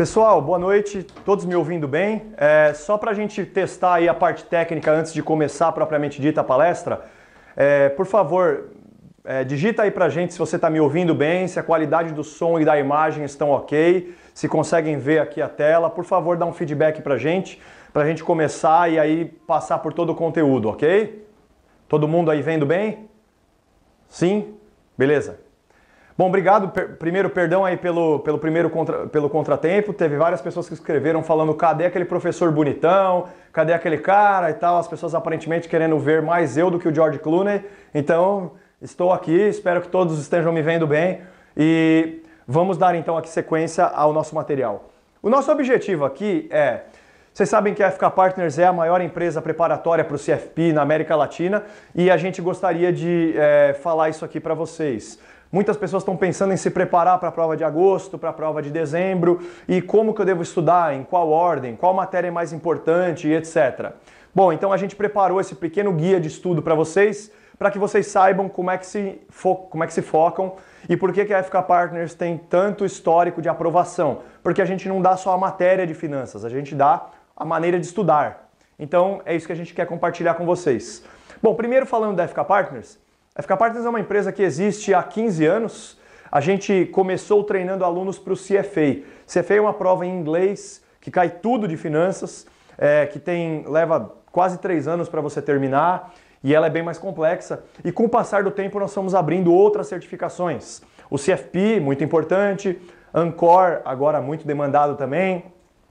Pessoal, boa noite. Todos me ouvindo bem? É, só para a gente testar aí a parte técnica antes de começar propriamente dita a palestra, é, por favor, é, digita aí para gente se você está me ouvindo bem, se a qualidade do som e da imagem estão ok, se conseguem ver aqui a tela. Por favor, dá um feedback para gente, para a gente começar e aí passar por todo o conteúdo, ok? Todo mundo aí vendo bem? Sim? Beleza. Bom, obrigado. Per primeiro, perdão aí pelo, pelo primeiro contra pelo contratempo. Teve várias pessoas que escreveram falando cadê aquele professor bonitão, cadê aquele cara e tal. As pessoas aparentemente querendo ver mais eu do que o George Clooney. Então, estou aqui, espero que todos estejam me vendo bem. E vamos dar então aqui sequência ao nosso material. O nosso objetivo aqui é vocês sabem que a FK Partners é a maior empresa preparatória para o CFP na América Latina e a gente gostaria de é, falar isso aqui para vocês. Muitas pessoas estão pensando em se preparar para a prova de agosto, para a prova de dezembro, e como que eu devo estudar, em qual ordem, qual matéria é mais importante e etc. Bom, então a gente preparou esse pequeno guia de estudo para vocês, para que vocês saibam como é que se, como é que se focam e por que, que a FK Partners tem tanto histórico de aprovação. Porque a gente não dá só a matéria de finanças, a gente dá a maneira de estudar. Então é isso que a gente quer compartilhar com vocês. Bom, primeiro falando da FK Partners, a FK Partners é uma empresa que existe há 15 anos. A gente começou treinando alunos para o CFA. CFA é uma prova em inglês que cai tudo de finanças, é, que tem leva quase três anos para você terminar e ela é bem mais complexa. E com o passar do tempo nós fomos abrindo outras certificações. O CFP, muito importante, Ancor, agora muito demandado também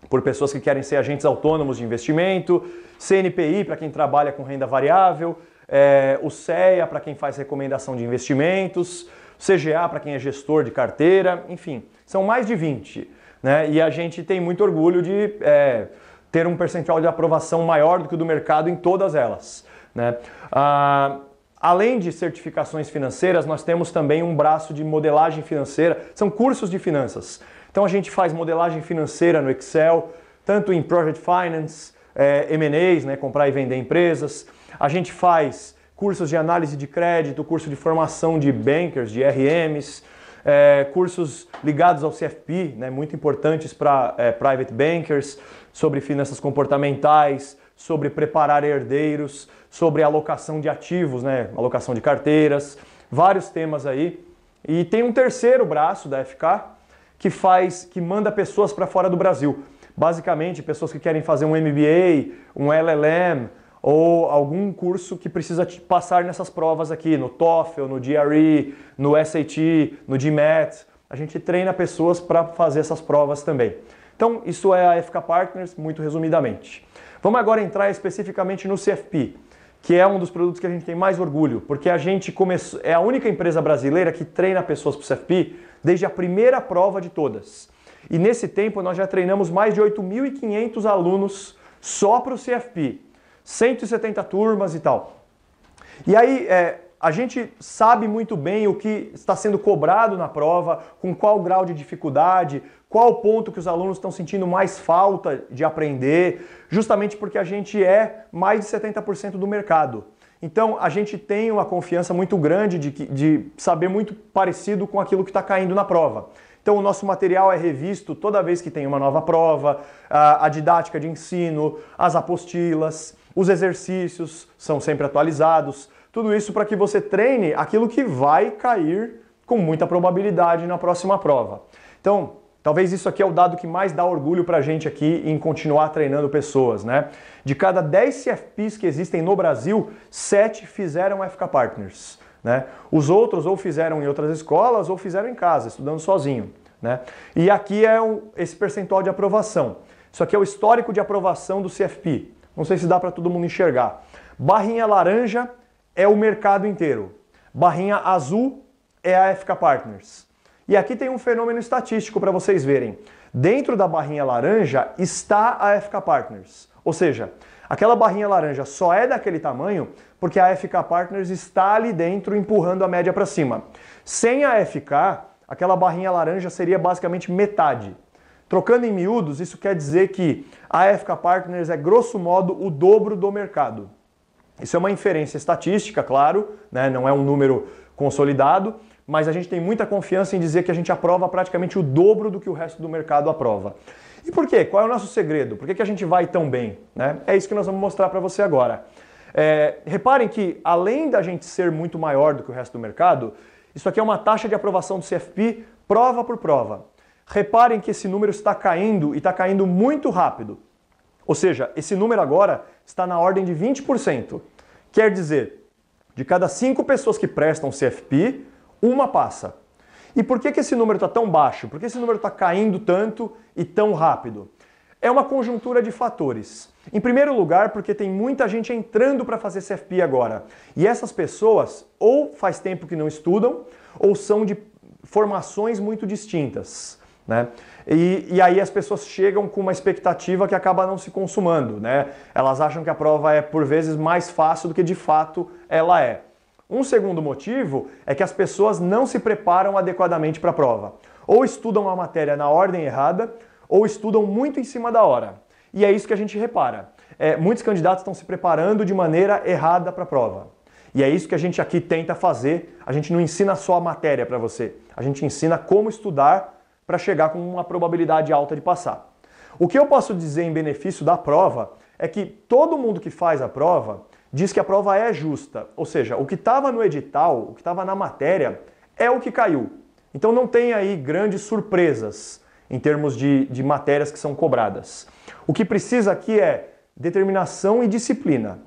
por pessoas que querem ser agentes autônomos de investimento, CNPI para quem trabalha com renda variável, é, o CEA para quem faz recomendação de investimentos, CGA para quem é gestor de carteira, enfim, são mais de 20. Né? E a gente tem muito orgulho de é, ter um percentual de aprovação maior do que o do mercado em todas elas. Né? Ah, além de certificações financeiras, nós temos também um braço de modelagem financeira, são cursos de finanças. Então a gente faz modelagem financeira no Excel, tanto em Project Finance, é, M&As, né, comprar e vender empresas. A gente faz cursos de análise de crédito, curso de formação de bankers, de RMs, é, cursos ligados ao CFP, né, muito importantes para é, private bankers, sobre finanças comportamentais, sobre preparar herdeiros, sobre alocação de ativos, né, alocação de carteiras, vários temas aí. E tem um terceiro braço da FK que faz, que manda pessoas para fora do Brasil. Basicamente, pessoas que querem fazer um MBA, um LLM ou algum curso que precisa passar nessas provas aqui, no TOEFL, no GRE, no SAT, no GMAT. A gente treina pessoas para fazer essas provas também. Então, isso é a FK Partners, muito resumidamente. Vamos agora entrar especificamente no CFP, que é um dos produtos que a gente tem mais orgulho, porque a gente começou, é a única empresa brasileira que treina pessoas para o CFP desde a primeira prova de todas. E nesse tempo nós já treinamos mais de 8.500 alunos só para o CFP, 170 turmas e tal. E aí é, a gente sabe muito bem o que está sendo cobrado na prova, com qual grau de dificuldade, qual ponto que os alunos estão sentindo mais falta de aprender, justamente porque a gente é mais de 70% do mercado. Então a gente tem uma confiança muito grande de, de saber muito parecido com aquilo que está caindo na prova. Então, o nosso material é revisto toda vez que tem uma nova prova, a didática de ensino, as apostilas, os exercícios são sempre atualizados. Tudo isso para que você treine aquilo que vai cair com muita probabilidade na próxima prova. Então, Talvez isso aqui é o dado que mais dá orgulho para a gente aqui em continuar treinando pessoas, né? De cada 10 CFPs que existem no Brasil, 7 fizeram FK Partners, né? Os outros ou fizeram em outras escolas ou fizeram em casa, estudando sozinho. Né? E aqui é o, esse percentual de aprovação. Isso aqui é o histórico de aprovação do CFP. Não sei se dá para todo mundo enxergar. Barrinha laranja é o mercado inteiro. Barrinha azul é a FK Partners. E aqui tem um fenômeno estatístico para vocês verem. Dentro da barrinha laranja está a FK Partners. Ou seja, aquela barrinha laranja só é daquele tamanho porque a FK Partners está ali dentro empurrando a média para cima. Sem a FK, aquela barrinha laranja seria basicamente metade. Trocando em miúdos, isso quer dizer que a FK Partners é grosso modo o dobro do mercado. Isso é uma inferência estatística, claro, né? não é um número consolidado, mas a gente tem muita confiança em dizer que a gente aprova praticamente o dobro do que o resto do mercado aprova. E por quê? Qual é o nosso segredo? Por que, que a gente vai tão bem? Né? É isso que nós vamos mostrar para você agora. É, reparem que, além da gente ser muito maior do que o resto do mercado, isso aqui é uma taxa de aprovação do CFP, prova por prova. Reparem que esse número está caindo e está caindo muito rápido. Ou seja, esse número agora está na ordem de 20%. Quer dizer, de cada cinco pessoas que prestam CFP, uma passa. E por que, que esse número está tão baixo? Por que esse número está caindo tanto e tão rápido? É uma conjuntura de fatores. Em primeiro lugar, porque tem muita gente entrando para fazer CFP agora. E essas pessoas ou faz tempo que não estudam, ou são de formações muito distintas. Né? E, e, aí as pessoas chegam com uma expectativa que acaba não se consumando. Né? Elas acham que a prova é, por vezes, mais fácil do que de fato ela é. Um segundo motivo é que as pessoas não se preparam adequadamente para a prova. Ou estudam a matéria na ordem errada, ou estudam muito em cima da hora. E é isso que a gente repara. É, muitos candidatos estão se preparando de maneira errada para a prova. E é isso que a gente aqui tenta fazer. A gente não ensina só a matéria para você, a gente ensina como estudar para chegar com uma probabilidade alta de passar. O que eu posso dizer em benefício da prova é que todo mundo que faz a prova diz que a prova é justa, ou seja, o que estava no edital, o que estava na matéria, é o que caiu. Então não tem aí grandes surpresas em termos de, de matérias que são cobradas. O que precisa aqui é determinação e disciplina.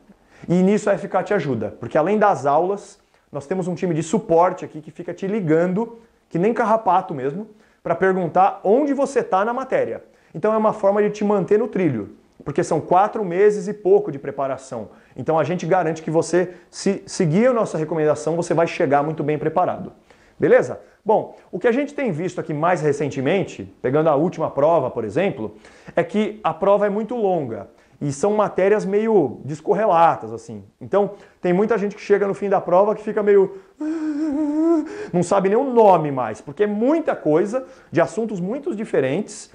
E nisso a FK te ajuda, porque além das aulas, nós temos um time de suporte aqui que fica te ligando, que nem carrapato mesmo, para perguntar onde você está na matéria. Então é uma forma de te manter no trilho, porque são quatro meses e pouco de preparação. Então a gente garante que você, se seguir a nossa recomendação, você vai chegar muito bem preparado. Beleza? Bom, o que a gente tem visto aqui mais recentemente, pegando a última prova, por exemplo, é que a prova é muito longa e são matérias meio descorrelatas, assim. Então, tem muita gente que chega no fim da prova que fica meio. não sabe nem o nome mais, porque é muita coisa, de assuntos muito diferentes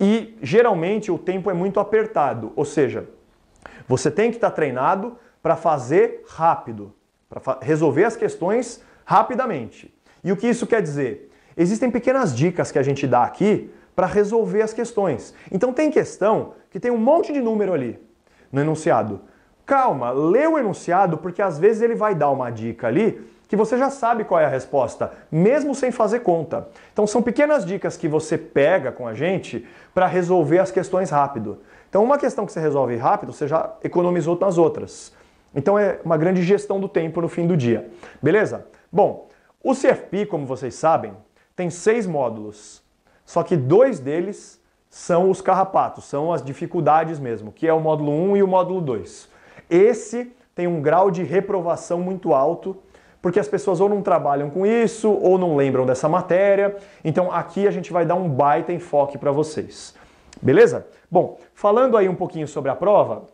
e geralmente o tempo é muito apertado. Ou seja, você tem que estar treinado para fazer rápido, para resolver as questões rapidamente. E o que isso quer dizer? Existem pequenas dicas que a gente dá aqui para resolver as questões. Então tem questão que tem um monte de número ali no enunciado. Calma, lê o enunciado porque às vezes ele vai dar uma dica ali que você já sabe qual é a resposta, mesmo sem fazer conta. Então são pequenas dicas que você pega com a gente para resolver as questões rápido. Então uma questão que você resolve rápido, você já economizou nas outras. Então é uma grande gestão do tempo no fim do dia. Beleza? Bom, o CFP, como vocês sabem, tem seis módulos, só que dois deles são os carrapatos, são as dificuldades mesmo, que é o módulo 1 e o módulo 2. Esse tem um grau de reprovação muito alto, porque as pessoas ou não trabalham com isso ou não lembram dessa matéria. Então aqui a gente vai dar um baita enfoque para vocês. Beleza? Bom, falando aí um pouquinho sobre a prova,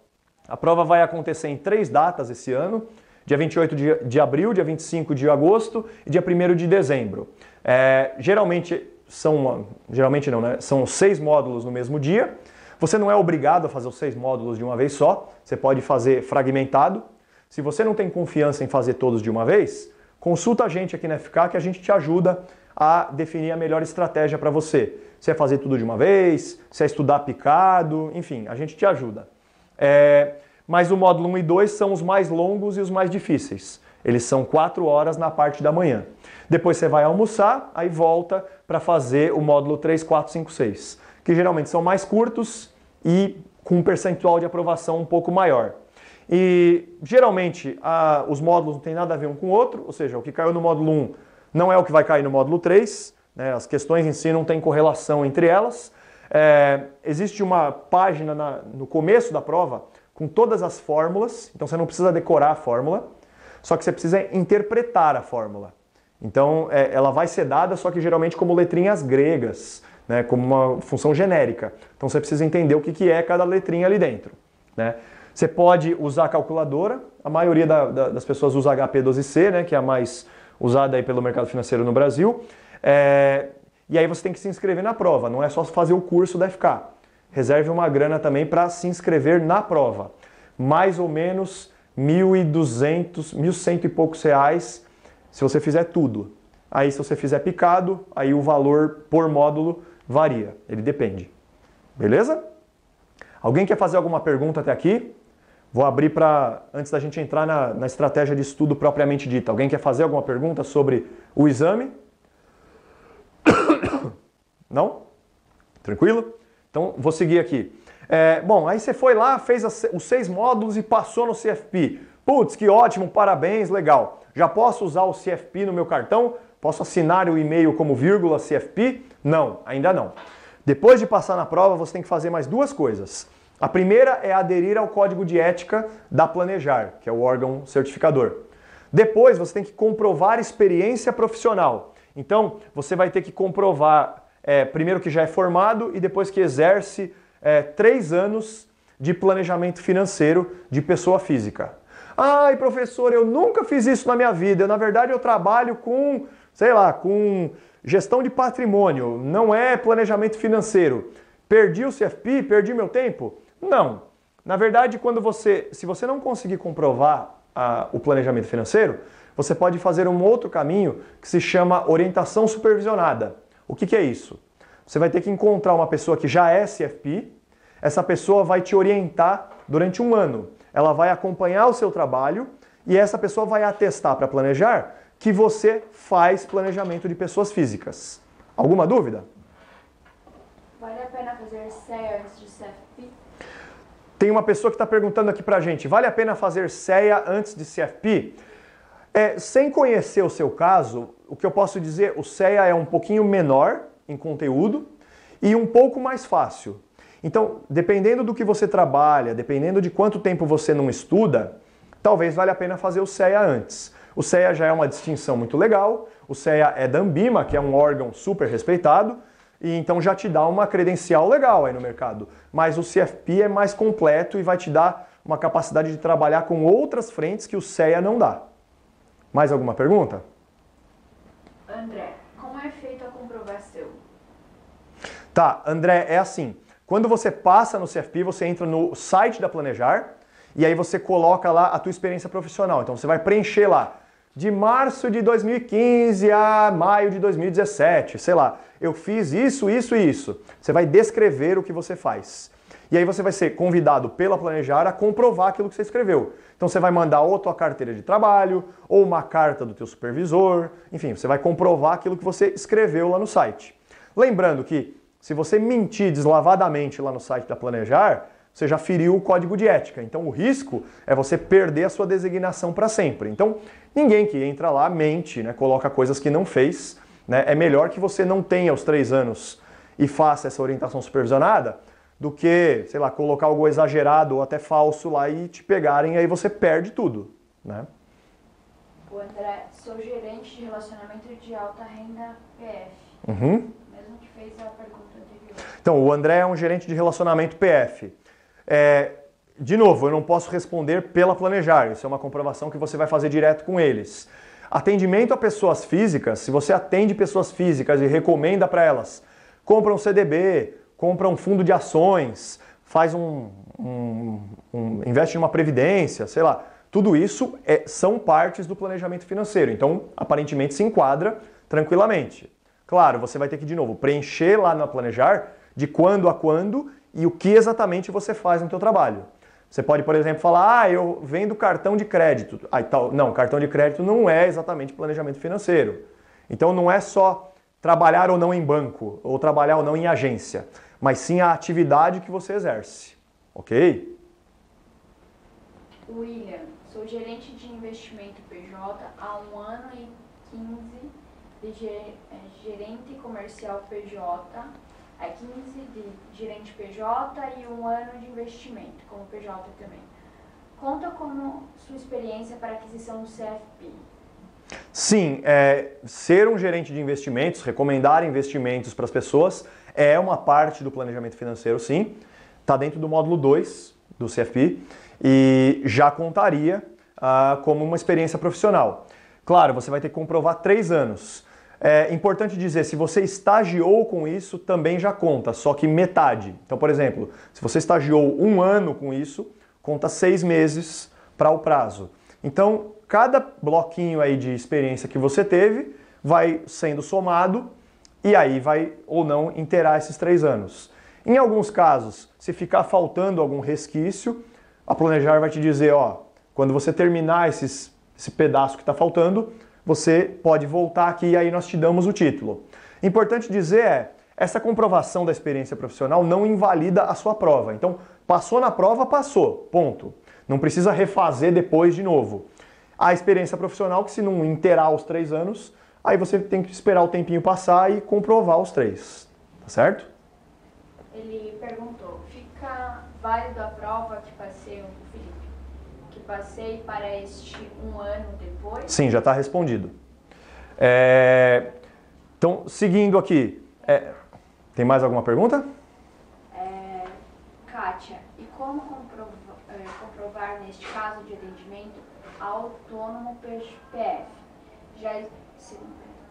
a prova vai acontecer em três datas esse ano dia 28 de, de abril, dia 25 de agosto e dia 1 de dezembro. É, geralmente são geralmente não, né? São seis módulos no mesmo dia. Você não é obrigado a fazer os seis módulos de uma vez só, você pode fazer fragmentado. Se você não tem confiança em fazer todos de uma vez, consulta a gente aqui na FK que a gente te ajuda a definir a melhor estratégia para você. Se é fazer tudo de uma vez, se é estudar picado, enfim, a gente te ajuda. É, mas o módulo 1 e 2 são os mais longos e os mais difíceis. Eles são 4 horas na parte da manhã. Depois você vai almoçar, aí volta para fazer o módulo 3, 4, 5, 6, que geralmente são mais curtos e com um percentual de aprovação um pouco maior. E geralmente a, os módulos não têm nada a ver um com o outro, ou seja, o que caiu no módulo 1 não é o que vai cair no módulo 3, né? as questões em si não têm correlação entre elas. É, existe uma página na, no começo da prova com todas as fórmulas, então você não precisa decorar a fórmula, só que você precisa interpretar a fórmula. Então é, ela vai ser dada, só que geralmente como letrinhas gregas, né, como uma função genérica. Então você precisa entender o que, que é cada letrinha ali dentro. Né? Você pode usar a calculadora, a maioria da, da, das pessoas usa HP12C, né, que é a mais usada aí pelo mercado financeiro no Brasil. É, e aí você tem que se inscrever na prova, não é só fazer o curso da FK reserve uma grana também para se inscrever na prova. Mais ou menos 1.200, 1.100 e poucos reais se você fizer tudo. Aí se você fizer picado, aí o valor por módulo varia, ele depende. Beleza? Alguém quer fazer alguma pergunta até aqui? Vou abrir para, antes da gente entrar na, na estratégia de estudo propriamente dita. Alguém quer fazer alguma pergunta sobre o exame? Não? Tranquilo? Então, vou seguir aqui. É, bom, aí você foi lá, fez as, os seis módulos e passou no CFP. Putz, que ótimo, parabéns, legal. Já posso usar o CFP no meu cartão? Posso assinar o e-mail como vírgula CFP? Não, ainda não. Depois de passar na prova, você tem que fazer mais duas coisas. A primeira é aderir ao código de ética da Planejar, que é o órgão certificador. Depois, você tem que comprovar experiência profissional. Então, você vai ter que comprovar é, primeiro que já é formado e depois que exerce é, três anos de planejamento financeiro de pessoa física. Ai, professor, eu nunca fiz isso na minha vida. Eu, na verdade, eu trabalho com, sei lá, com gestão de patrimônio, não é planejamento financeiro. Perdi o CFP, perdi meu tempo? Não. Na verdade, quando você, se você não conseguir comprovar a, o planejamento financeiro, você pode fazer um outro caminho que se chama orientação supervisionada. O que, que é isso? Você vai ter que encontrar uma pessoa que já é CFP, essa pessoa vai te orientar durante um ano. Ela vai acompanhar o seu trabalho e essa pessoa vai atestar para planejar que você faz planejamento de pessoas físicas. Alguma dúvida? Vale a pena fazer CEA antes de CFP? Tem uma pessoa que está perguntando aqui para a gente, vale a pena fazer CEA antes de CFP? É, sem conhecer o seu caso, o que eu posso dizer, o CEA é um pouquinho menor em conteúdo e um pouco mais fácil. Então, dependendo do que você trabalha, dependendo de quanto tempo você não estuda, talvez valha a pena fazer o CEA antes. O CEA já é uma distinção muito legal, o CEA é da Ambima, que é um órgão super respeitado, e então já te dá uma credencial legal aí no mercado. Mas o CFP é mais completo e vai te dar uma capacidade de trabalhar com outras frentes que o CEA não dá. Mais alguma pergunta? André, como é feita a comprovação? Tá, André, é assim. Quando você passa no CFP, você entra no site da Planejar e aí você coloca lá a tua experiência profissional. Então você vai preencher lá de março de 2015 a maio de 2017, sei lá. Eu fiz isso, isso e isso. Você vai descrever o que você faz. E aí você vai ser convidado pela Planejar a comprovar aquilo que você escreveu. Então você vai mandar ou a tua carteira de trabalho, ou uma carta do teu supervisor, enfim, você vai comprovar aquilo que você escreveu lá no site. Lembrando que se você mentir deslavadamente lá no site da Planejar, você já feriu o código de ética. Então o risco é você perder a sua designação para sempre. Então, ninguém que entra lá mente, né, coloca coisas que não fez. Né? É melhor que você não tenha os três anos e faça essa orientação supervisionada do que, sei lá, colocar algo exagerado ou até falso lá e te pegarem, aí você perde tudo, né? O André, sou gerente de relacionamento de alta renda PF. Uhum. Mesmo que fez a pergunta anterior. Então, o André é um gerente de relacionamento PF. É, de novo, eu não posso responder pela planejar, isso é uma comprovação que você vai fazer direto com eles. Atendimento a pessoas físicas, se você atende pessoas físicas e recomenda para elas, compra um CDB, compra um fundo de ações, faz um, um, um investe previdência, sei lá. Tudo isso é, são partes do planejamento financeiro. Então, aparentemente se enquadra tranquilamente. Claro, você vai ter que de novo preencher lá no planejar de quando a quando e o que exatamente você faz no seu trabalho. Você pode, por exemplo, falar: "Ah, eu vendo cartão de crédito". Ah, tal, não, cartão de crédito não é exatamente planejamento financeiro. Então não é só trabalhar ou não em banco ou trabalhar ou não em agência mas sim a atividade que você exerce. Ok? William, sou gerente de investimento PJ há um ano e 15 eh, de gerente comercial PJ, há 15 de gerente PJ e um ano de investimento como PJ também. Conta como sua experiência para aquisição do CFP. Sim, é, ser um gerente de investimentos, recomendar investimentos para as pessoas, é uma parte do planejamento financeiro, sim. Está dentro do módulo 2 do CFP e já contaria ah, como uma experiência profissional. Claro, você vai ter que comprovar três anos. É importante dizer, se você estagiou com isso, também já conta, só que metade. Então, por exemplo, se você estagiou um ano com isso, conta seis meses para o prazo. Então, cada bloquinho aí de experiência que você teve vai sendo somado e aí vai ou não inteirar esses três anos. Em alguns casos, se ficar faltando algum resquício, a planejar vai te dizer, ó, quando você terminar esses, esse pedaço que está faltando, você pode voltar aqui e aí nós te damos o título. Importante dizer é, essa comprovação da experiência profissional não invalida a sua prova. Então, passou na prova, passou, ponto. Não precisa refazer depois de novo. A experiência profissional, que se não inteirar os três anos, Aí você tem que esperar o tempinho passar e comprovar os três, tá certo? Ele perguntou, fica válido a prova que passei, Felipe, que passei para este um ano depois? Sim, já está respondido. É... Então, seguindo aqui, é... tem mais alguma pergunta? É... Kátia, e como comprova... É, comprovar neste caso de atendimento autônomo PF? Já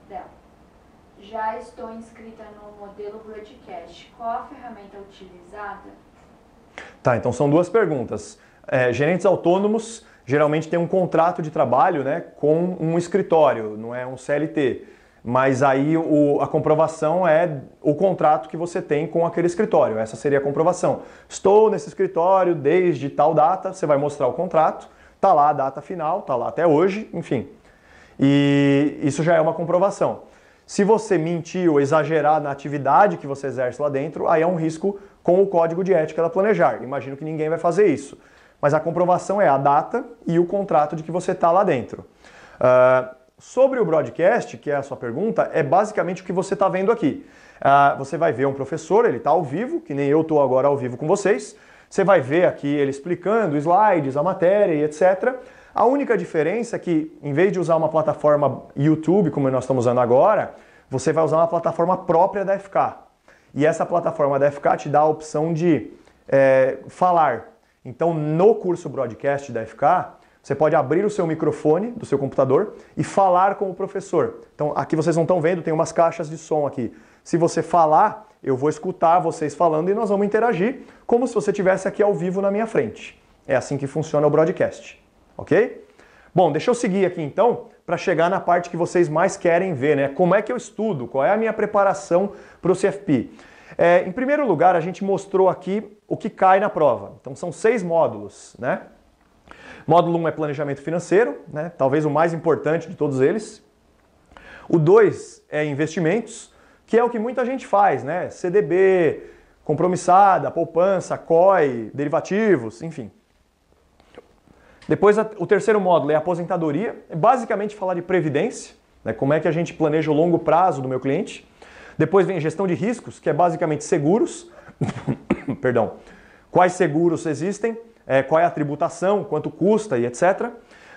dela. Já estou inscrita no modelo broadcast. Qual a ferramenta utilizada? Tá, então são duas perguntas. É, gerentes autônomos geralmente têm um contrato de trabalho né, com um escritório, não é um CLT. Mas aí o, a comprovação é o contrato que você tem com aquele escritório. Essa seria a comprovação. Estou nesse escritório desde tal data, você vai mostrar o contrato, Está lá a data final, Está lá até hoje, enfim. E isso já é uma comprovação. Se você mentir ou exagerar na atividade que você exerce lá dentro, aí é um risco com o código de ética da Planejar. Imagino que ninguém vai fazer isso. Mas a comprovação é a data e o contrato de que você está lá dentro. Uh, sobre o broadcast, que é a sua pergunta, é basicamente o que você está vendo aqui. Uh, você vai ver um professor, ele está ao vivo, que nem eu estou agora ao vivo com vocês. Você vai ver aqui ele explicando slides, a matéria e etc. A única diferença é que, em vez de usar uma plataforma YouTube, como nós estamos usando agora, você vai usar uma plataforma própria da FK. E essa plataforma da FK te dá a opção de é, falar. Então, no curso Broadcast da FK, você pode abrir o seu microfone do seu computador e falar com o professor. Então, aqui vocês não estão vendo, tem umas caixas de som aqui. Se você falar, eu vou escutar vocês falando e nós vamos interagir como se você estivesse aqui ao vivo na minha frente. É assim que funciona o broadcast ok? Bom, deixa eu seguir aqui então para chegar na parte que vocês mais querem ver, né? Como é que eu estudo? Qual é a minha preparação para o CFP? É, em primeiro lugar, a gente mostrou aqui o que cai na prova. Então são seis módulos, né? Módulo 1 um é planejamento financeiro, né? talvez o mais importante de todos eles. O 2 é investimentos, que é o que muita gente faz, né? CDB, compromissada, poupança, COI, derivativos, enfim. Depois, o terceiro módulo é aposentadoria, é basicamente falar de previdência, né? como é que a gente planeja o longo prazo do meu cliente. Depois vem gestão de riscos, que é basicamente seguros, perdão, quais seguros existem, é, qual é a tributação, quanto custa e etc.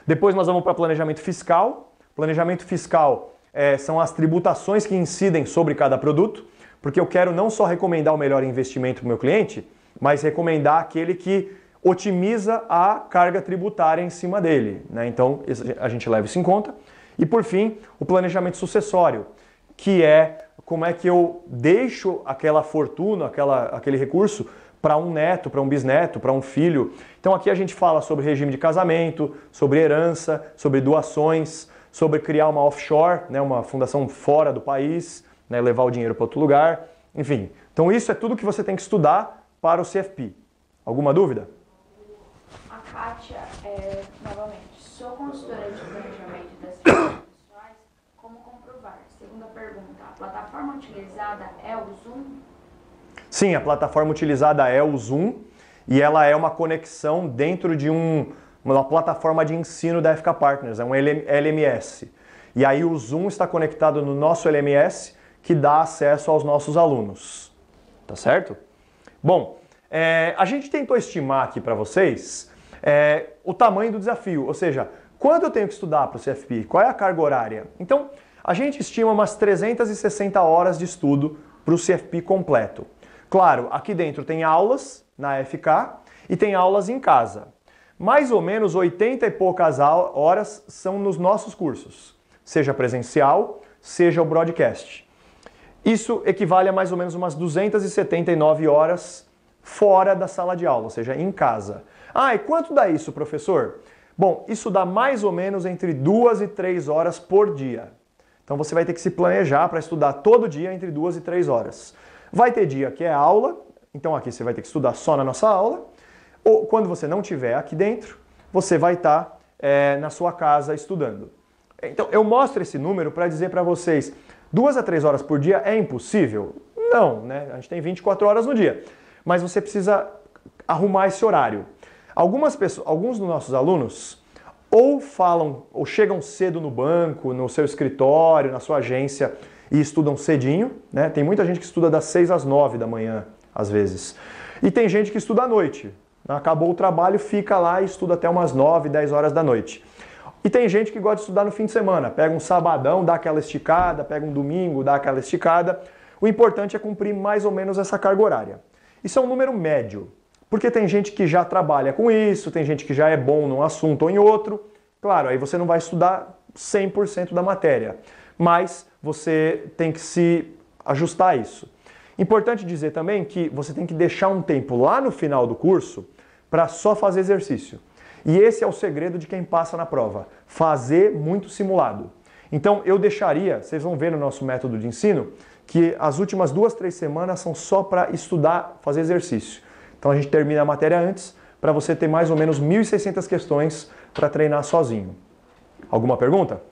Depois nós vamos para planejamento fiscal. Planejamento fiscal é, são as tributações que incidem sobre cada produto, porque eu quero não só recomendar o melhor investimento para o meu cliente, mas recomendar aquele que otimiza a carga tributária em cima dele. Né? Então, a gente leva isso em conta. E por fim, o planejamento sucessório, que é como é que eu deixo aquela fortuna, aquela, aquele recurso para um neto, para um bisneto, para um filho. Então aqui a gente fala sobre regime de casamento, sobre herança, sobre doações, sobre criar uma offshore, né, uma fundação fora do país, né, levar o dinheiro para outro lugar, enfim. Então isso é tudo que você tem que estudar para o CFP. Alguma dúvida? Kátia, é, novamente, sou consultora de planejamento das redes pessoais. Como comprovar? Segunda pergunta, a plataforma utilizada é o Zoom? Sim, a plataforma utilizada é o Zoom e ela é uma conexão dentro de um, uma plataforma de ensino da FK Partners, é um LMS. E aí o Zoom está conectado no nosso LMS que dá acesso aos nossos alunos. Tá certo? Bom, é, a gente tentou estimar aqui para vocês é, o tamanho do desafio, ou seja, quanto eu tenho que estudar para o CFP, qual é a carga horária. Então, a gente estima umas 360 horas de estudo para o CFP completo. Claro, aqui dentro tem aulas na FK e tem aulas em casa. Mais ou menos 80 e poucas horas são nos nossos cursos, seja presencial, seja o broadcast. Isso equivale a mais ou menos umas 279 horas fora da sala de aula, ou seja, em casa. Ah, e quanto dá isso, professor? Bom, isso dá mais ou menos entre duas e três horas por dia. Então você vai ter que se planejar para estudar todo dia entre duas e três horas. Vai ter dia que é aula, então aqui você vai ter que estudar só na nossa aula. Ou quando você não tiver aqui dentro, você vai estar tá, é, na sua casa estudando. Então eu mostro esse número para dizer para vocês, duas a três horas por dia é impossível? Não, né? A gente tem 24 horas no dia, mas você precisa arrumar esse horário. Algumas pessoas, alguns dos nossos alunos ou falam ou chegam cedo no banco, no seu escritório, na sua agência e estudam cedinho, né? Tem muita gente que estuda das 6 às 9 da manhã, às vezes. E tem gente que estuda à noite. Acabou o trabalho, fica lá e estuda até umas 9, 10 horas da noite. E tem gente que gosta de estudar no fim de semana. Pega um sabadão, dá aquela esticada, pega um domingo, dá aquela esticada. O importante é cumprir mais ou menos essa carga horária. Isso é um número médio. Porque tem gente que já trabalha com isso, tem gente que já é bom num assunto ou em outro. Claro, aí você não vai estudar 100% da matéria, mas você tem que se ajustar a isso. Importante dizer também que você tem que deixar um tempo lá no final do curso para só fazer exercício. E esse é o segredo de quem passa na prova: fazer muito simulado. Então eu deixaria, vocês vão ver no nosso método de ensino, que as últimas duas, três semanas são só para estudar, fazer exercício. Então a gente termina a matéria antes para você ter mais ou menos 1.600 questões para treinar sozinho. Alguma pergunta?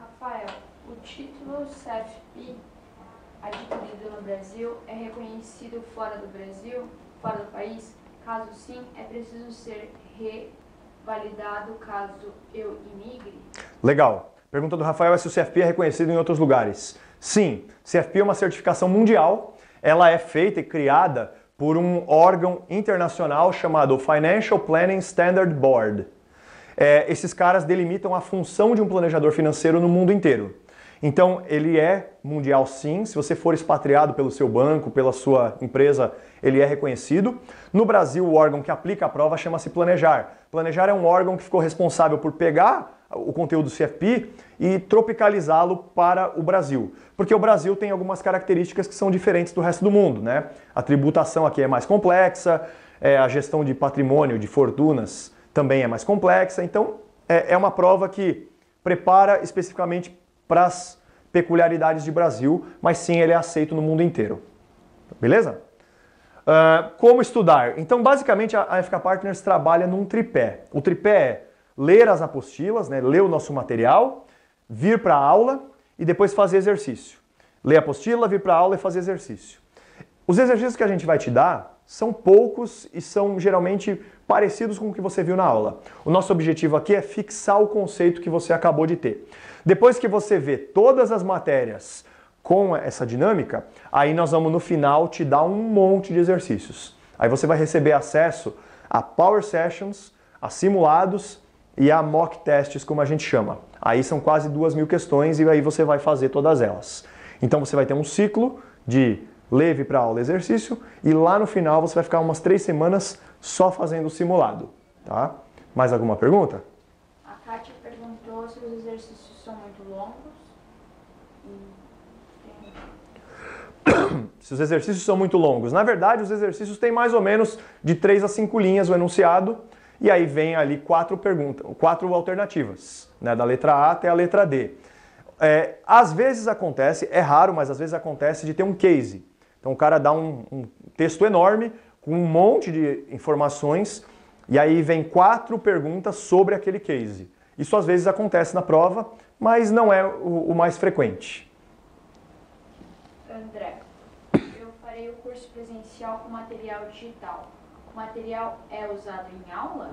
Rafael, o título CFP adquirido no Brasil é reconhecido fora do Brasil, fora do país? Caso sim, é preciso ser revalidado caso eu imigre? Legal. Pergunta do Rafael é se o CFP é reconhecido em outros lugares. Sim, CFP é uma certificação mundial. Ela é feita e criada por um órgão internacional chamado Financial Planning Standard Board. É, esses caras delimitam a função de um planejador financeiro no mundo inteiro. Então, ele é mundial sim, se você for expatriado pelo seu banco, pela sua empresa, ele é reconhecido. No Brasil, o órgão que aplica a prova chama-se Planejar. Planejar é um órgão que ficou responsável por pegar o conteúdo CFP e tropicalizá-lo para o Brasil. Porque o Brasil tem algumas características que são diferentes do resto do mundo, né? A tributação aqui é mais complexa, é, a gestão de patrimônio, de fortunas também é mais complexa. Então, é, é uma prova que prepara especificamente para as peculiaridades de Brasil, mas sim ele é aceito no mundo inteiro. Beleza? Uh, como estudar? Então, basicamente, a FK Partners trabalha num tripé. O tripé é ler as apostilas, né, ler o nosso material, vir para a aula e depois fazer exercício. Ler a apostila, vir para a aula e fazer exercício. Os exercícios que a gente vai te dar são poucos e são geralmente parecidos com o que você viu na aula. O nosso objetivo aqui é fixar o conceito que você acabou de ter. Depois que você vê todas as matérias com essa dinâmica, aí nós vamos no final te dar um monte de exercícios. Aí você vai receber acesso a Power Sessions, a simulados e há mock tests, como a gente chama. Aí são quase duas mil questões e aí você vai fazer todas elas. Então você vai ter um ciclo de leve para aula exercício e lá no final você vai ficar umas três semanas só fazendo o simulado, tá? Mais alguma pergunta? A Kátia perguntou se os exercícios são muito longos. se os exercícios são muito longos. Na verdade, os exercícios têm mais ou menos de 3 a 5 linhas o enunciado e aí vem ali quatro perguntas, quatro alternativas, né? da letra A até a letra D. É, às vezes acontece, é raro, mas às vezes acontece de ter um case. Então o cara dá um, um texto enorme com um monte de informações e aí vem quatro perguntas sobre aquele case. Isso às vezes acontece na prova, mas não é o, o mais frequente. André, eu farei o curso presencial com material digital. O material é usado em aula?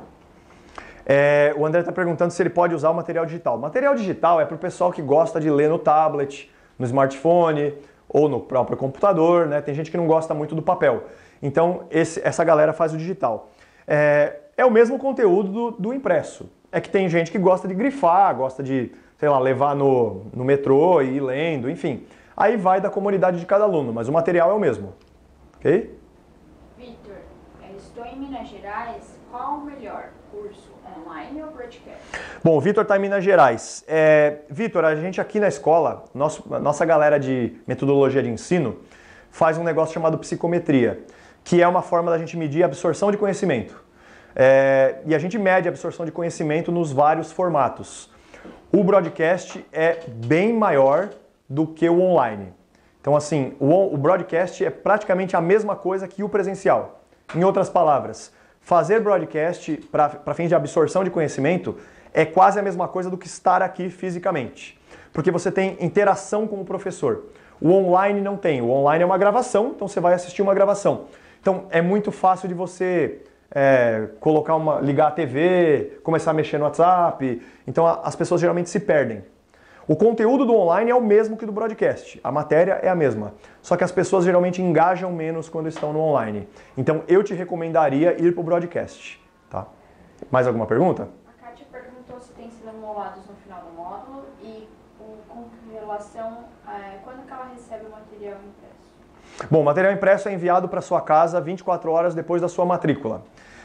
É, o André está perguntando se ele pode usar o material digital. material digital é para o pessoal que gosta de ler no tablet, no smartphone ou no próprio computador. Né? Tem gente que não gosta muito do papel. Então, esse, essa galera faz o digital. É, é o mesmo conteúdo do, do, impresso. É que tem gente que gosta de grifar, gosta de, sei lá, levar no, no metrô e ir lendo, enfim. Aí vai da comunidade de cada aluno, mas o material é o mesmo. Ok? em Minas Gerais, qual o melhor curso online ou broadcast? Bom, o Vitor está em Minas Gerais. É, Vitor, a gente aqui na escola, nosso, nossa galera de metodologia de ensino, faz um negócio chamado psicometria, que é uma forma da gente medir a absorção de conhecimento. É, e a gente mede a absorção de conhecimento nos vários formatos. O broadcast é bem maior do que o online. Então, assim, o, o broadcast é praticamente a mesma coisa que o presencial. Em outras palavras, fazer broadcast para fins de absorção de conhecimento é quase a mesma coisa do que estar aqui fisicamente, porque você tem interação com o professor. O online não tem. O online é uma gravação, então você vai assistir uma gravação. Então é muito fácil de você é, colocar uma, ligar a TV, começar a mexer no WhatsApp. Então a, as pessoas geralmente se perdem. O conteúdo do online é o mesmo que do broadcast, a matéria é a mesma. Só que as pessoas geralmente engajam menos quando estão no online. Então eu te recomendaria ir para o broadcast. Tá? Mais alguma pergunta? A Kátia perguntou se tem simulados no final do módulo e com relação a eh, quando que ela recebe o material impresso. Bom, o material impresso é enviado para sua casa 24 horas depois da sua matrícula.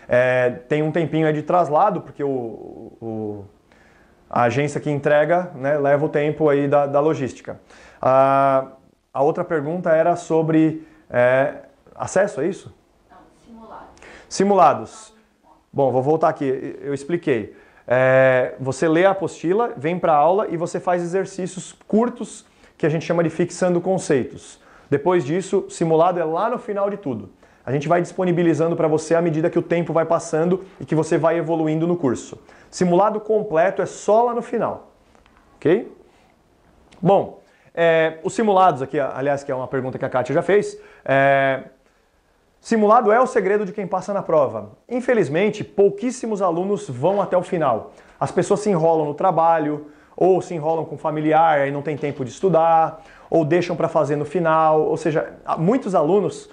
É, tem um tempinho de traslado, porque o, o a agência que entrega né, leva o tempo aí da, da logística. a outra pergunta era sobre é, acesso, é isso? Simulados. simulados. Bom, vou voltar aqui, eu expliquei. É, você lê a apostila, vem para a aula e você faz exercícios curtos que a gente chama de fixando conceitos. Depois disso, simulado é lá no final de tudo. A gente vai disponibilizando para você à medida que o tempo vai passando e que você vai evoluindo no curso. Simulado completo é só lá no final, ok? Bom, é, os simulados aqui, aliás, que é uma pergunta que a Kátia já fez, é, Simulado é o segredo de quem passa na prova. Infelizmente, pouquíssimos alunos vão até o final. As pessoas se enrolam no trabalho, ou se enrolam com familiar e não tem tempo de estudar, ou deixam para fazer no final. Ou seja, muitos alunos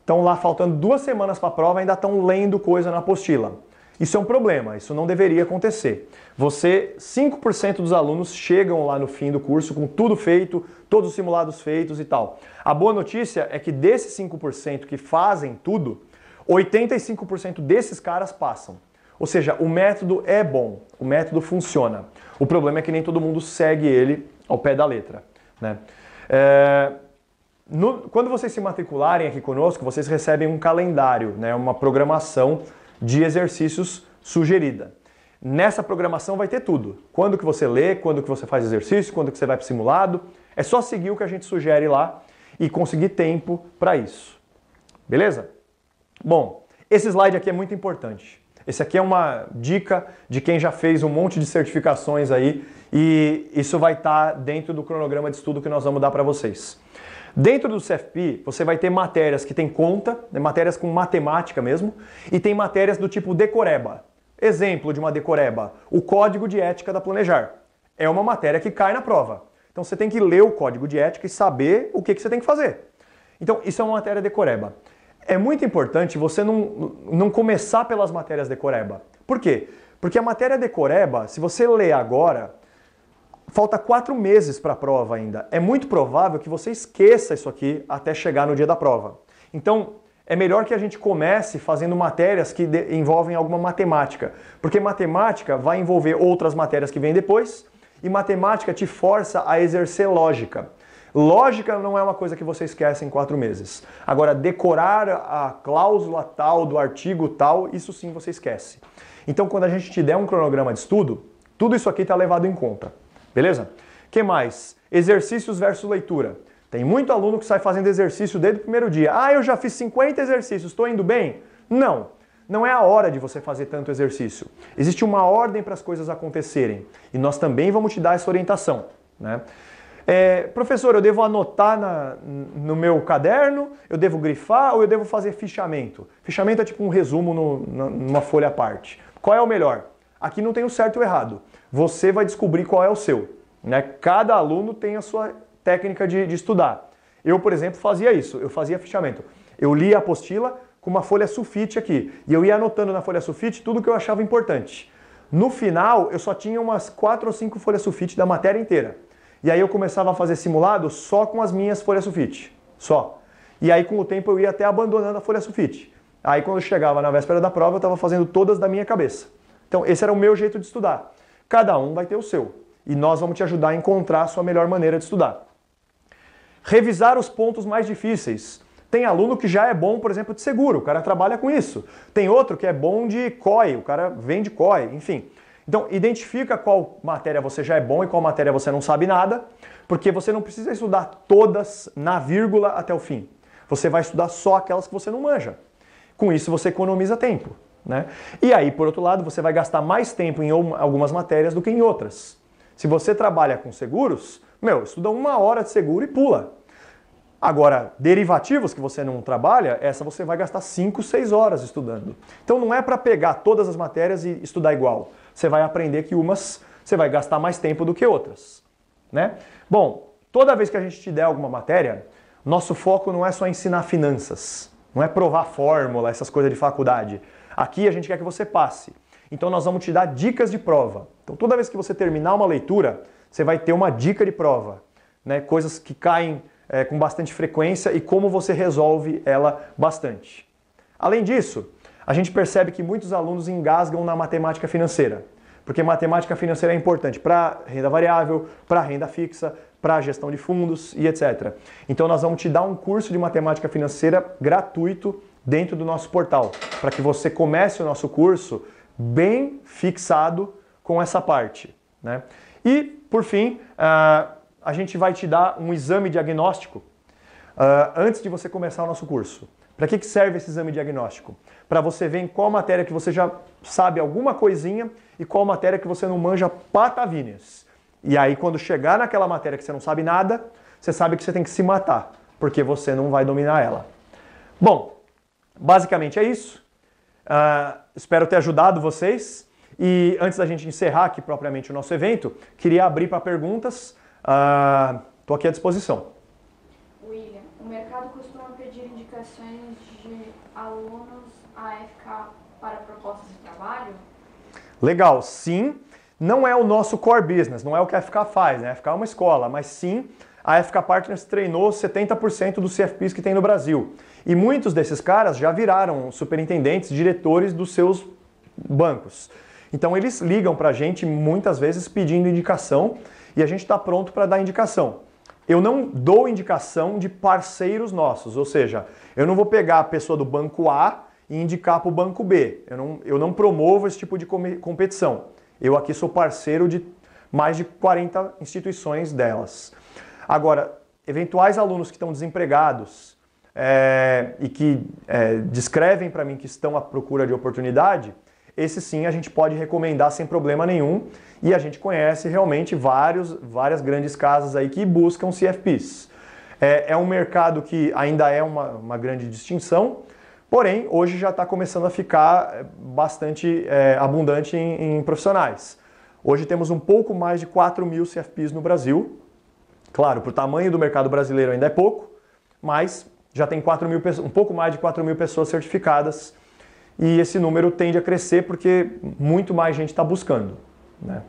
estão lá faltando duas semanas para a prova e ainda estão lendo coisa na apostila. Isso é um problema, isso não deveria acontecer. Você, 5% dos alunos chegam lá no fim do curso com tudo feito, todos os simulados feitos e tal. A boa notícia é que desses 5% que fazem tudo, 85% desses caras passam. Ou seja, o método é bom, o método funciona. O problema é que nem todo mundo segue ele ao pé da letra. Né? É... No... quando vocês se matricularem aqui conosco, vocês recebem um calendário, né, uma programação de exercícios sugerida. Nessa programação vai ter tudo. Quando que você lê, quando que você faz exercício, quando que você vai para simulado. É só seguir o que a gente sugere lá e conseguir tempo para isso. Beleza? Bom, esse slide aqui é muito importante. Esse aqui é uma dica de quem já fez um monte de certificações aí e isso vai estar tá dentro do cronograma de estudo que nós vamos dar para vocês. Dentro do CFP, você vai ter matérias que tem conta, né, matérias com matemática mesmo, e tem matérias do tipo decoreba. Exemplo de uma decoreba, o Código de Ética da Planejar. É uma matéria que cai na prova. Então você tem que ler o Código de Ética e saber o que, que você tem que fazer. Então, isso é uma matéria decoreba. É muito importante você não, não começar pelas matérias decoreba. Por quê? Porque a matéria decoreba, se você ler agora, Falta quatro meses para a prova ainda. É muito provável que você esqueça isso aqui até chegar no dia da prova. Então, é melhor que a gente comece fazendo matérias que envolvem alguma matemática, porque matemática vai envolver outras matérias que vêm depois e matemática te força a exercer lógica. Lógica não é uma coisa que você esquece em quatro meses. Agora, decorar a cláusula tal do artigo tal, isso sim você esquece. Então, quando a gente te der um cronograma de estudo, tudo isso aqui está levado em conta. Beleza? que mais? Exercícios versus leitura. Tem muito aluno que sai fazendo exercício desde o primeiro dia. Ah, eu já fiz 50 exercícios, estou indo bem? Não. Não é a hora de você fazer tanto exercício. Existe uma ordem para as coisas acontecerem. E nós também vamos te dar essa orientação. Né? É, professor, eu devo anotar na, no meu caderno, eu devo grifar ou eu devo fazer fichamento? Fichamento é tipo um resumo no, numa folha à parte. Qual é o melhor? Aqui não tem o certo e o errado você vai descobrir qual é o seu. Né? Cada aluno tem a sua técnica de, de estudar. Eu, por exemplo, fazia isso, eu fazia fichamento. Eu lia a apostila com uma folha sulfite aqui, e eu ia anotando na folha sulfite tudo que eu achava importante. No final, eu só tinha umas quatro ou cinco folhas sulfite da matéria inteira. E aí eu começava a fazer simulado só com as minhas folhas sulfite, só. E aí com o tempo eu ia até abandonando a folha sulfite. Aí quando eu chegava na véspera da prova, eu estava fazendo todas da minha cabeça. Então esse era o meu jeito de estudar. Cada um vai ter o seu. E nós vamos te ajudar a encontrar a sua melhor maneira de estudar. Revisar os pontos mais difíceis. Tem aluno que já é bom, por exemplo, de seguro, o cara trabalha com isso. Tem outro que é bom de COE, o cara vende COE, enfim. Então, identifica qual matéria você já é bom e qual matéria você não sabe nada, porque você não precisa estudar todas na vírgula até o fim. Você vai estudar só aquelas que você não manja. Com isso, você economiza tempo. Né? E aí, por outro lado, você vai gastar mais tempo em algumas matérias do que em outras. Se você trabalha com seguros, meu, estuda uma hora de seguro e pula. Agora, derivativos que você não trabalha, essa você vai gastar 5, 6 horas estudando. Então não é para pegar todas as matérias e estudar igual. Você vai aprender que umas você vai gastar mais tempo do que outras. Né? Bom, toda vez que a gente te der alguma matéria, nosso foco não é só ensinar finanças, não é provar fórmula, essas coisas de faculdade. Aqui a gente quer que você passe. Então nós vamos te dar dicas de prova. Então toda vez que você terminar uma leitura, você vai ter uma dica de prova, né? Coisas que caem é, com bastante frequência e como você resolve ela bastante. Além disso, a gente percebe que muitos alunos engasgam na matemática financeira, porque matemática financeira é importante para renda variável, para renda fixa, para gestão de fundos e etc. Então nós vamos te dar um curso de matemática financeira gratuito dentro do nosso portal, para que você comece o nosso curso bem fixado com essa parte. Né? E, por fim, ah, a gente vai te dar um exame diagnóstico ah, antes de você começar o nosso curso. Para que serve esse exame diagnóstico? Para você ver em qual matéria que você já sabe alguma coisinha e qual matéria que você não manja patavines. E aí, quando chegar naquela matéria que você não sabe nada, você sabe que você tem que se matar, porque você não vai dominar ela. Bom, Basicamente é isso. Uh, espero ter ajudado vocês. E antes da gente encerrar aqui propriamente o nosso evento, queria abrir para perguntas. Estou uh, ah, aqui à disposição. William, o mercado costuma pedir indicações de alunos AFK para propostas de trabalho? Legal, sim. Não é o nosso core business, não é o que a FK faz, né? A FK é uma escola, mas sim, a FK Partners treinou 70% dos CFPs que tem no Brasil. E muitos desses caras já viraram superintendentes, diretores dos seus bancos. Então eles ligam para a gente muitas vezes pedindo indicação e a gente está pronto para dar indicação. Eu não dou indicação de parceiros nossos, ou seja, eu não vou pegar a pessoa do banco A e indicar para o banco B. Eu não, eu não promovo esse tipo de competição. Eu aqui sou parceiro de mais de 40 instituições delas. Agora, eventuais alunos que estão desempregados, é, e que é, descrevem para mim que estão à procura de oportunidade, esse sim a gente pode recomendar sem problema nenhum. E a gente conhece realmente vários, várias grandes casas aí que buscam CFPs. É, é um mercado que ainda é uma, uma grande distinção, porém hoje já está começando a ficar é, bastante é, abundante em, em profissionais. Hoje temos um pouco mais de 4 mil CFPs no Brasil. Claro, para o tamanho do mercado brasileiro ainda é pouco, mas já tem 4 mil um pouco mais de 4 mil pessoas certificadas e esse número tende a crescer porque muito mais gente está buscando. Né?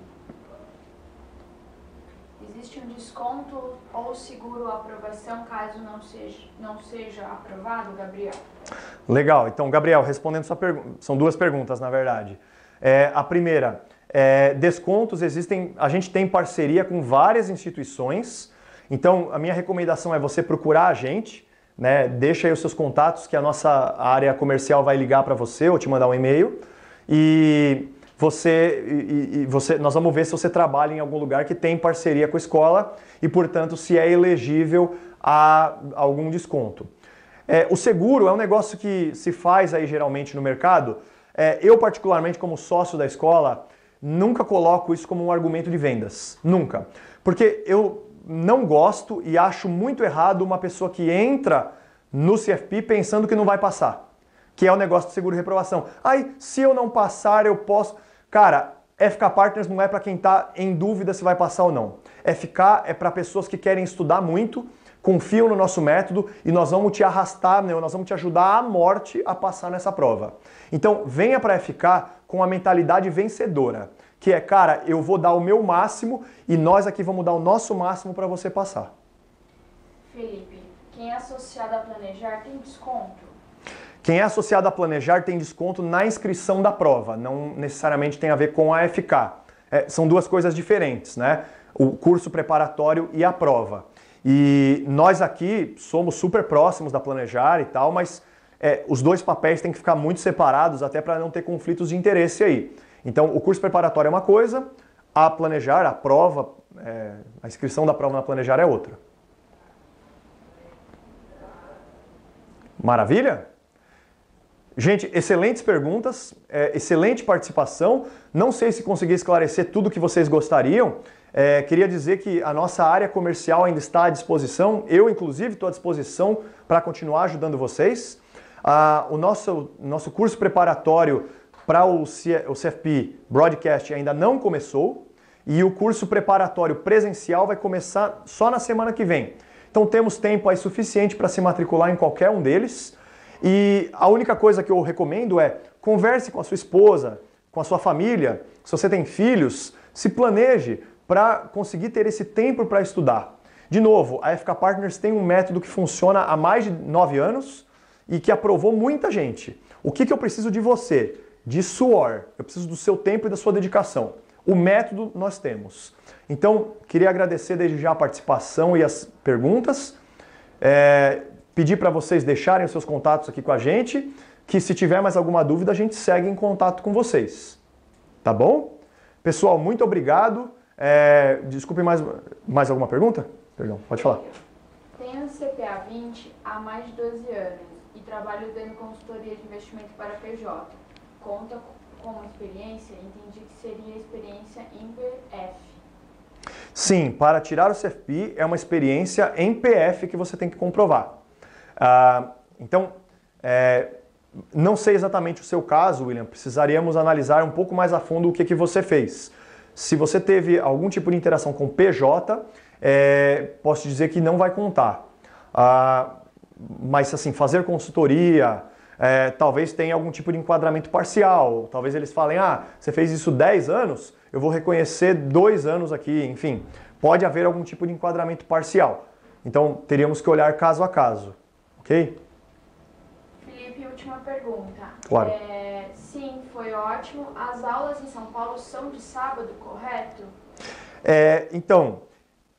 Existe um desconto ou seguro aprovação caso não seja, não seja aprovado, Gabriel? Legal. Então, Gabriel, respondendo sua pergunta, são duas perguntas na verdade. É, a primeira, é, descontos existem, a gente tem parceria com várias instituições, então a minha recomendação é você procurar a gente né? Deixa aí os seus contatos que a nossa área comercial vai ligar para você ou te mandar um e-mail. E você, e, e, você, nós vamos ver se você trabalha em algum lugar que tem parceria com a escola e, portanto, se é elegível a, algum desconto. É, o seguro é um negócio que se faz aí geralmente no mercado. É, eu, particularmente, como sócio da escola, nunca coloco isso como um argumento de vendas. Nunca. Porque eu não gosto e acho muito errado uma pessoa que entra no CFP pensando que não vai passar, que é o negócio do seguro reprovação. Aí, se eu não passar, eu posso. Cara, FK Partners não é para quem está em dúvida se vai passar ou não. FK é para pessoas que querem estudar muito, confiam no nosso método e nós vamos te arrastar, né? nós vamos te ajudar à morte a passar nessa prova. Então, venha para FK com a mentalidade vencedora que é, cara, eu vou dar o meu máximo e nós aqui vamos dar o nosso máximo para você passar. Felipe, quem é associado a planejar tem desconto? Quem é associado a planejar tem desconto na inscrição da prova, não necessariamente tem a ver com a FK. É, são duas coisas diferentes, né? O curso preparatório e a prova. E nós aqui somos super próximos da planejar e tal, mas é, os dois papéis têm que ficar muito separados até para não ter conflitos de interesse aí. Então, o curso preparatório é uma coisa, a planejar, a prova, é, a inscrição da prova na planejar é outra. Maravilha? Gente, excelentes perguntas, é, excelente participação. Não sei se consegui esclarecer tudo que vocês gostariam. É, queria dizer que a nossa área comercial ainda está à disposição. Eu, inclusive, estou à disposição para continuar ajudando vocês. Ah, o nosso, nosso curso preparatório para o CFP Broadcast ainda não começou e o curso preparatório presencial vai começar só na semana que vem. Então temos tempo aí suficiente para se matricular em qualquer um deles. E a única coisa que eu recomendo é converse com a sua esposa, com a sua família, se você tem filhos, se planeje para conseguir ter esse tempo para estudar. De novo, a FK Partners tem um método que funciona há mais de nove anos e que aprovou muita gente. O que, que eu preciso de você? de suor, eu preciso do seu tempo e da sua dedicação. O método nós temos. Então, queria agradecer desde já a participação e as perguntas. É, pedir para vocês deixarem os seus contatos aqui com a gente, que se tiver mais alguma dúvida, a gente segue em contato com vocês. Tá bom? Pessoal, muito obrigado. É, desculpe mais, mais alguma pergunta? Perdão, pode falar. Tenho CPA 20 há mais de 12 anos e trabalho dando consultoria de investimento para PJ conta como experiência, entendi que seria a experiência em PF. Sim, para tirar o CFP é uma experiência em PF que você tem que comprovar. Ah, então, é, não sei exatamente o seu caso, William, precisaríamos analisar um pouco mais a fundo o que, que você fez. Se você teve algum tipo de interação com PJ, é, posso dizer que não vai contar. Ah, mas assim, fazer consultoria, é, talvez tenha algum tipo de enquadramento parcial. Talvez eles falem, ah, você fez isso 10 anos, eu vou reconhecer dois anos aqui, enfim. Pode haver algum tipo de enquadramento parcial. Então, teríamos que olhar caso a caso, ok? Felipe, última pergunta. Claro. É, sim, foi ótimo. As aulas em São Paulo são de sábado, correto? É, então,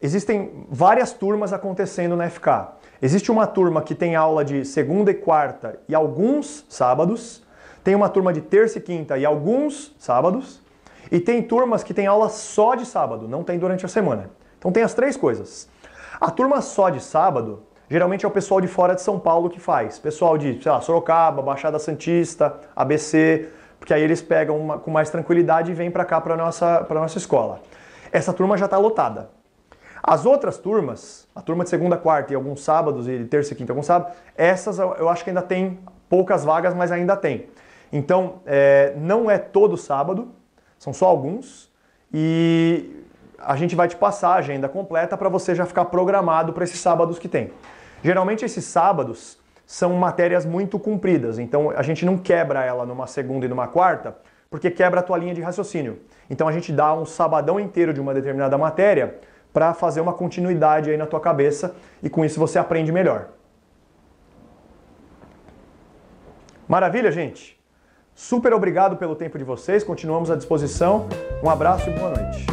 existem várias turmas acontecendo na FK. Existe uma turma que tem aula de segunda e quarta e alguns sábados, tem uma turma de terça e quinta e alguns sábados, e tem turmas que tem aula só de sábado, não tem durante a semana. Então tem as três coisas. A turma só de sábado, geralmente é o pessoal de fora de São Paulo que faz. Pessoal de, sei lá, Sorocaba, Baixada Santista, ABC, porque aí eles pegam uma, com mais tranquilidade e vêm para cá para nossa para nossa escola. Essa turma já está lotada. As outras turmas, a turma de segunda, quarta e alguns sábados, e terça, quinta, alguns sábados, essas eu acho que ainda tem poucas vagas, mas ainda tem. Então, é, não é todo sábado, são só alguns, e a gente vai te passar a agenda completa para você já ficar programado para esses sábados que tem. Geralmente esses sábados são matérias muito compridas, então a gente não quebra ela numa segunda e numa quarta, porque quebra a tua linha de raciocínio. Então a gente dá um sabadão inteiro de uma determinada matéria para fazer uma continuidade aí na tua cabeça e com isso você aprende melhor. Maravilha, gente? Super obrigado pelo tempo de vocês, continuamos à disposição. Um abraço e boa noite.